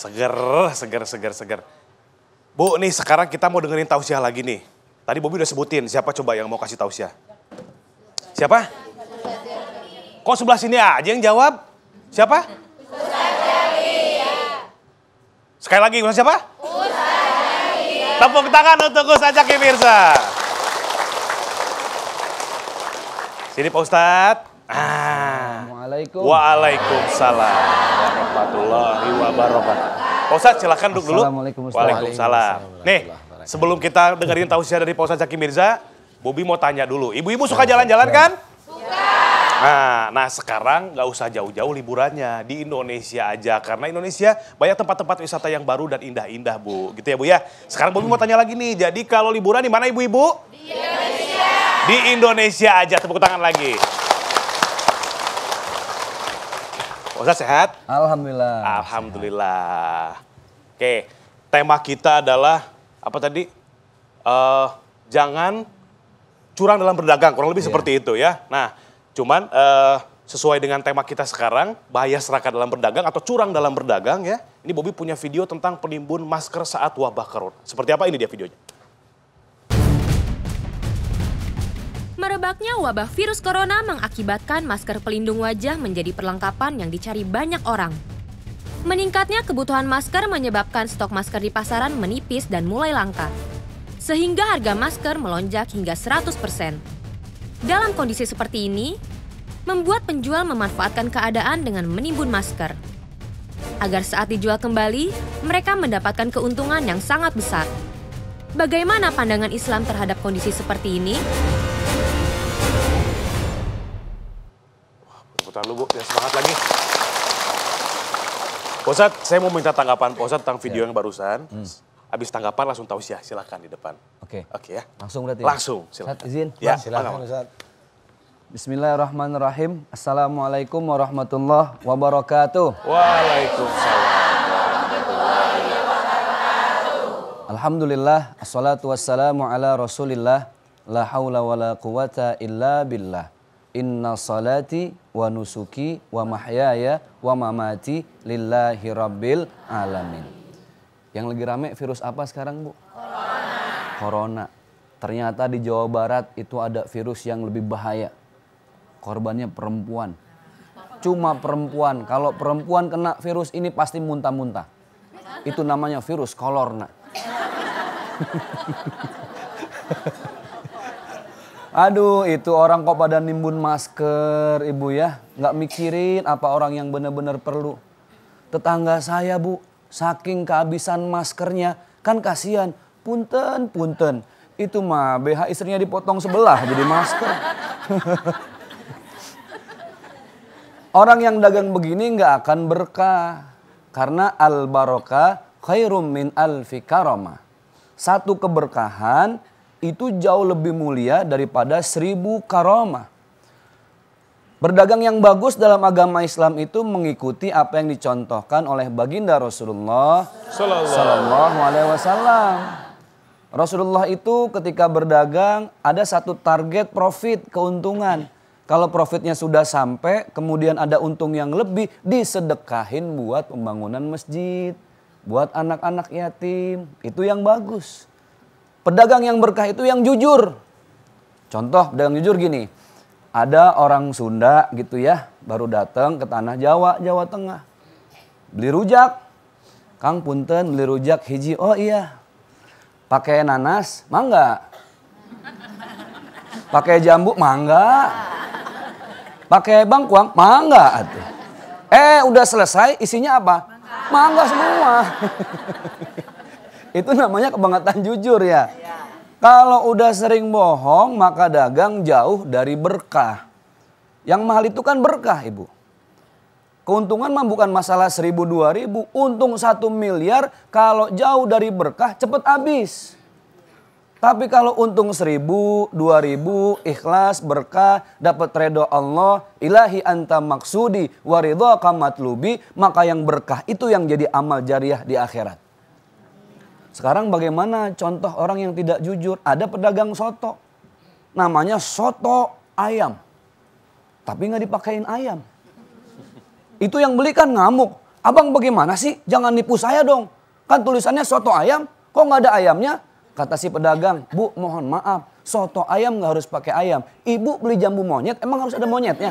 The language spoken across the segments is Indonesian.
Seger, seger, seger, seger. Bu, nih sekarang kita mau dengerin tausiah lagi nih. Tadi Bobi udah sebutin, siapa coba yang mau kasih tausiah? Siapa? Kok sebelah sini aja yang jawab? Siapa? Sekali lagi, Ustaz siapa? Ustaz Tepuk tangan untuk Ustaz Jaki Mirza. Sini Pak Ustadz. Ah. Assalamualaikum. Waalaikumsalam warahmatullahi wabarakatuh. Ustaz silahkan duduk dulu. Waalaikumsalam. Nih, sebelum kita dengerin tausiah dari Pak Ustaz Zaki Mirza, Bobi mau tanya dulu. Ibu-ibu suka jalan-jalan kan? Suka. Nah, nah sekarang nggak usah jauh-jauh liburannya di Indonesia aja karena Indonesia banyak tempat-tempat wisata yang baru dan indah-indah bu, gitu ya bu ya. Sekarang Bobi mau tanya lagi nih, jadi kalau liburan di mana ibu-ibu? Di Indonesia. Di Indonesia aja tepuk tangan lagi. Ustaz sehat? Alhamdulillah. Alhamdulillah. Oke, tema kita adalah apa tadi? Uh, jangan curang dalam berdagang, kurang lebih yeah. seperti itu ya. Nah, cuman uh, sesuai dengan tema kita sekarang, bahaya serakah dalam berdagang atau curang dalam berdagang ya. Ini Bobi punya video tentang penimbun masker saat wabah corona. Seperti apa ini dia videonya? Merebaknya wabah virus corona mengakibatkan masker pelindung wajah menjadi perlengkapan yang dicari banyak orang. Meningkatnya kebutuhan masker menyebabkan stok masker di pasaran menipis dan mulai langka. Sehingga harga masker melonjak hingga 100%. Dalam kondisi seperti ini, membuat penjual memanfaatkan keadaan dengan menimbun masker. Agar saat dijual kembali, mereka mendapatkan keuntungan yang sangat besar. Bagaimana pandangan Islam terhadap kondisi seperti ini? Bukan lubuk dan semangat lagi. Posat, saya mau minta tanggapan Posat tentang video yeah. yang barusan. Hmm. Abis tanggapan langsung tahu ya silakan di depan. Oke. Okay. Oke okay, ya. Langsung berarti. Ya? Langsung, silakan, Ustaz, izin. Ya, silakan. Ustaz. Bismillahirrahmanirrahim. Assalamualaikum warahmatullahi wabarakatuh. Waalaikumsalam. Alhamdulillah, assalatu wassalamu ala rasulillah, la hawla wa la quwata illa billah. Inna salati wa nusuki wa mahyaya wa mamati lillahi rabbil alamin. Yang lagi rame virus apa sekarang Bu? Corona. Corona. Ternyata di Jawa Barat itu ada virus yang lebih bahaya. Korbannya perempuan. Cuma perempuan. Kalau perempuan kena virus ini pasti muntah-muntah. Itu namanya virus kolorna. Aduh, itu orang kok pada nimbun masker, Ibu ya. Nggak mikirin apa orang yang benar-benar perlu. Tetangga saya, Bu, saking kehabisan maskernya, kan kasihan. Punten, punten. Itu mah, BH istrinya dipotong sebelah jadi masker. orang yang dagang begini nggak akan berkah. Karena al-barokah khairum min al-fikaroma. Satu keberkahan itu jauh lebih mulia daripada seribu karomah. Berdagang yang bagus dalam agama Islam itu mengikuti apa yang dicontohkan oleh baginda Rasulullah Sallallahu Alaihi Wasallam. Rasulullah itu ketika berdagang ada satu target profit keuntungan. Kalau profitnya sudah sampai, kemudian ada untung yang lebih, disedekahin buat pembangunan masjid, buat anak-anak yatim. Itu yang bagus. Pedagang yang berkah itu yang jujur. Contoh pedagang jujur gini. Ada orang Sunda gitu ya, baru datang ke tanah Jawa, Jawa Tengah. Beli rujak. Kang punten beli rujak hiji. Oh iya. Pakai nanas, mangga. Pakai jambu, mangga. Pakai bangkuang, mangga atuh. Eh, udah selesai, isinya apa? Mangga semua. Itu namanya kebangetan jujur ya. Iya. Kalau udah sering bohong, maka dagang jauh dari berkah. Yang mahal itu kan berkah, Ibu. Keuntungan mah bukan masalah seribu dua ribu, untung satu miliar kalau jauh dari berkah cepet habis. Tapi kalau untung seribu, dua ribu, ikhlas, berkah, dapat redha Allah, ilahi anta maksudi, waridho kamatlubi, maka yang berkah itu yang jadi amal jariah di akhirat. Sekarang bagaimana contoh orang yang tidak jujur? Ada pedagang soto. Namanya soto ayam. Tapi nggak dipakein ayam. Itu yang beli kan ngamuk. Abang bagaimana sih? Jangan nipu saya dong. Kan tulisannya soto ayam. Kok nggak ada ayamnya? Kata si pedagang, bu mohon maaf. Soto ayam nggak harus pakai ayam. Ibu beli jambu monyet, emang harus ada monyetnya?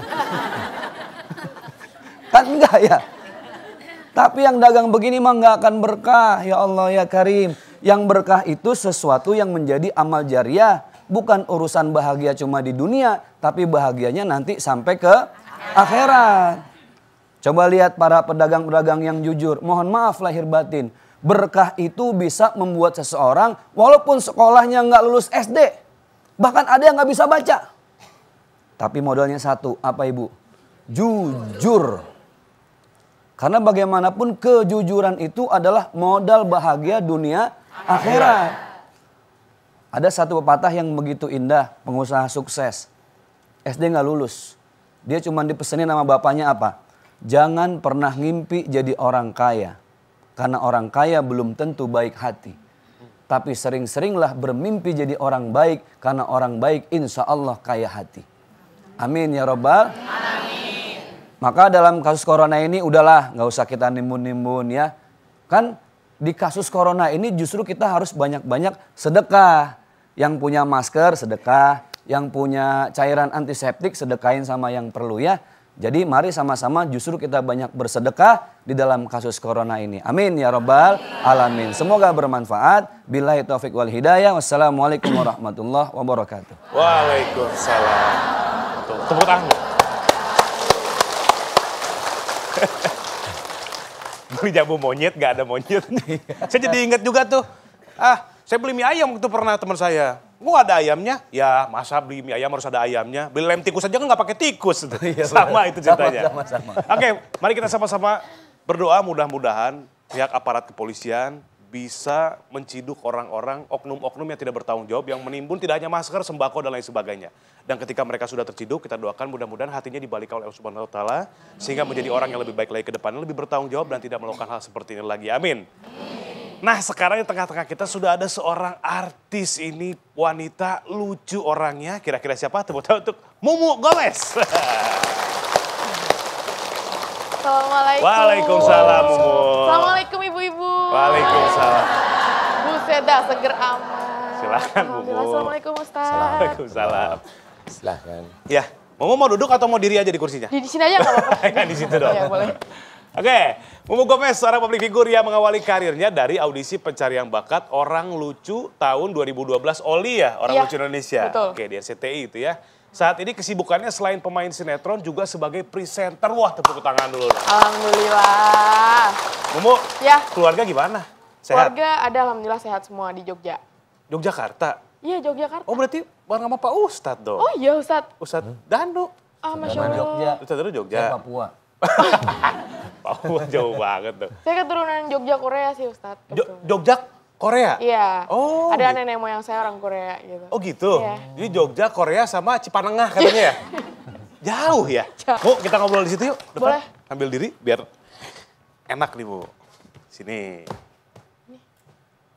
kan enggak ya? Tapi yang dagang begini mah nggak akan berkah. Ya Allah ya Karim. Yang berkah itu sesuatu yang menjadi amal jariah. Bukan urusan bahagia cuma di dunia. Tapi bahagianya nanti sampai ke akhirat. Coba lihat para pedagang-pedagang yang jujur. Mohon maaf lahir batin. Berkah itu bisa membuat seseorang walaupun sekolahnya nggak lulus SD. Bahkan ada yang nggak bisa baca. Tapi modalnya satu, apa ibu? Jujur. Karena bagaimanapun kejujuran itu adalah modal bahagia dunia akhirat. Ada satu pepatah yang begitu indah, pengusaha sukses. SD nggak lulus. Dia cuma dipesenin nama bapaknya apa? Jangan pernah ngimpi jadi orang kaya. Karena orang kaya belum tentu baik hati. Tapi sering-seringlah bermimpi jadi orang baik. Karena orang baik insya Allah kaya hati. Amin ya robbal. Amin. Maka dalam kasus corona ini udahlah nggak usah kita nimbun-nimbun ya. Kan di kasus corona ini justru kita harus banyak-banyak sedekah. Yang punya masker sedekah, yang punya cairan antiseptik sedekain sama yang perlu ya. Jadi mari sama-sama justru kita banyak bersedekah di dalam kasus corona ini. Amin ya robbal alamin. Semoga bermanfaat. Bila taufik wal hidayah. Wassalamualaikum warahmatullahi wabarakatuh. Waalaikumsalam. Tepuk tangan. beli jambu monyet nggak ada monyet. Iya. saya jadi inget juga tuh. Ah, saya beli mie ayam waktu pernah teman saya. Gua ada ayamnya. Ya, masa beli mie ayam harus ada ayamnya. Beli lem tikus aja kan nggak pakai tikus. Iya, sama itu ceritanya. Sama, sama, sama. Oke, mari kita sama-sama berdoa mudah-mudahan pihak aparat kepolisian bisa menciduk orang-orang, oknum-oknum yang tidak bertanggung jawab, yang menimbun tidak hanya masker, sembako, dan lain sebagainya. Dan ketika mereka sudah terciduk, kita doakan mudah-mudahan hatinya dibalik oleh Allah Subhanahu Wa Taala sehingga menjadi orang yang lebih baik lagi ke depan, lebih bertanggung jawab dan tidak melakukan hal seperti ini lagi. Amin. Nah sekarang di tengah-tengah kita sudah ada seorang artis ini, wanita lucu orangnya, kira-kira siapa? Tepuk tangan untuk Mumu Gomez. Assalamualaikum. Waalaikumsalam Assalamualaikum Ibu-Ibu. Waalaikumsalam. Bu dah, seger amat. Silakan Bu. Assalamualaikum Ustaz. Waalaikumsalam. Silahkan. Ya, mau mau duduk atau mau diri aja di kursinya? Di, sini aja nggak apa-apa. kan di situ dong. Iya, boleh. Oke, okay. Mumu Gomez seorang publik figur yang mengawali karirnya dari audisi pencarian bakat Orang Lucu tahun 2012 Oli ya, Orang ya, Lucu Indonesia. Oke, okay, di RCTI itu ya. Saat ini kesibukannya selain pemain sinetron juga sebagai presenter. Wah, tepuk tangan dulu. Alhamdulillah. Mumu, ya. keluarga gimana? Sehat? Keluarga ada alhamdulillah sehat semua di Jogja. Yogyakarta? Iya, Yogyakarta. Oh, berarti bareng sama Pak Ustadz dong? Oh iya, Ustadz. Ustadz Danu. Ah, Masya Allah. Jogja. Ustadz Danu Jogja. Saya Papua. Papua jauh banget tuh. Saya keturunan Jogja Korea sih, Ustadz. Jogja Korea? Iya. Oh. Ada gitu. nenek moyang saya orang Korea gitu. Oh gitu? Iya. Jadi Jogja, Korea sama Cipanengah katanya ya? Jauh ya? Jauh. Bu, kita ngobrol di situ yuk. Depan. Boleh. Ambil diri biar enak nih Bu. Sini. Ini.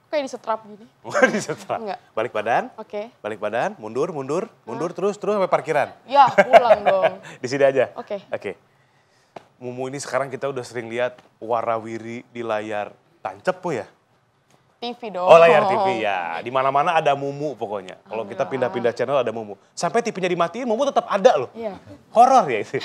Kayak disetrap gini. Bukan disetrap. Enggak. Balik badan. Oke. Okay. Balik badan, mundur, mundur, mundur, nah. terus, terus sampai parkiran. Ya, pulang dong. di sini aja. Oke. Okay. Oke. Okay. Mumu ini sekarang kita udah sering lihat warawiri di layar tancep Bu ya? TV dong. Oh layar TV ya. Di mana-mana ada Mumu pokoknya. Kalau kita pindah-pindah channel ada Mumu. Sampai TV-nya dimatiin Mumu tetap ada loh. Iya. Horor ya itu.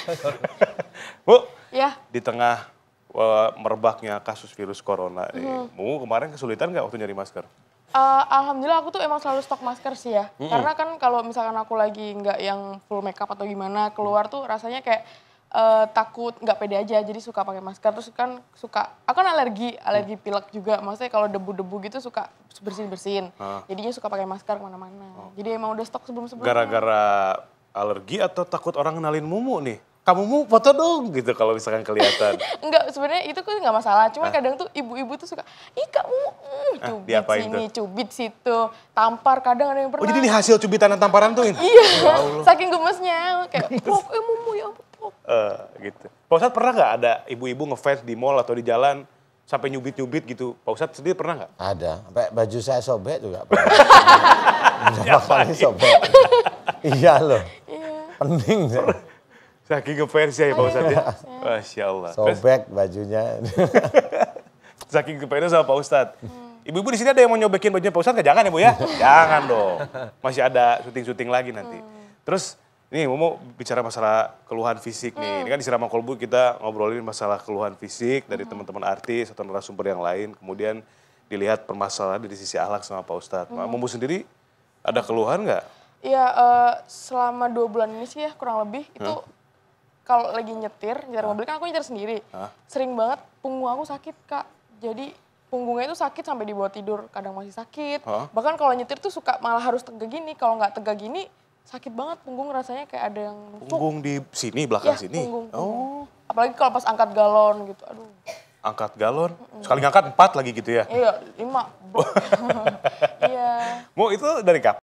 Bu. Ya. Di tengah uh, merebaknya kasus virus corona nih. Hmm. Mumu kemarin kesulitan nggak waktu nyari masker? Uh, Alhamdulillah aku tuh emang selalu stok masker sih ya. Mm -hmm. Karena kan kalau misalkan aku lagi nggak yang full makeup atau gimana keluar tuh rasanya kayak uh, takut nggak pede aja jadi suka pakai masker terus kan suka aku kan alergi alergi hmm. pilek juga maksudnya kalau debu-debu gitu suka bersin bersihin ah. jadinya suka pakai masker kemana-mana oh. jadi emang udah stok sebelum sebelumnya gara-gara alergi atau takut orang kenalin mumu nih kamu mau foto dong gitu kalau misalkan kelihatan. Enggak, sebenarnya itu kan enggak masalah. Cuma ah. kadang tuh ibu-ibu tuh suka, "Ih, kamu mm, ah, cubit ah, sini, itu? cubit situ, tampar." Kadang ada yang oh, pernah. Oh, jadi ini hasil cubitan dan tamparan tuh ini? Iya. Ya saking gemesnya kayak, "Wah, eh, mumu ya ampun." Uh, gitu. Pak Ustadz pernah nggak ada ibu-ibu ngefans di mall atau di jalan sampai nyubit-nyubit gitu? Pak Ustadz sendiri pernah nggak? Ada. Sampai baju saya sobek juga pernah. Berapa kali sobek. iya loh. Iya. Pening. Saking ngefans ya Pak Ustadz ya? Iya. Masya Allah. Sobek bajunya. Saking ngefansnya sama Pak Ustadz. Hmm. Ibu-ibu di sini ada yang mau nyobekin bajunya Pak Ustadz? Jangan ya Bu ya? Jangan dong. Masih ada syuting-syuting lagi nanti. Hmm. Terus ini mau bicara masalah keluhan fisik nih. Hmm. Ini kan di Sirama Kolbu kita ngobrolin masalah keluhan fisik dari hmm. teman-teman artis atau narasumber yang lain. Kemudian dilihat permasalahan dari sisi ahlak sama Pak Ustadz. Hmm. sendiri ada keluhan nggak? Iya, uh, selama dua bulan ini sih ya kurang lebih hmm? itu kalau lagi nyetir, nyetir ah. mobil kan aku nyetir sendiri. Ah. Sering banget punggung aku sakit, Kak. Jadi punggungnya itu sakit sampai dibawa tidur, kadang masih sakit. Ah. Bahkan kalau nyetir tuh suka malah harus tegak gini, kalau nggak tegak gini sakit banget punggung rasanya kayak ada yang Punggung di sini belakang ya, sini. Punggung, oh. punggung. Oh. Apalagi kalau pas angkat galon gitu. Aduh. Angkat galon? Sekali ngangkat empat lagi gitu ya? Iya, lima. Iya. Mau itu dari kapan?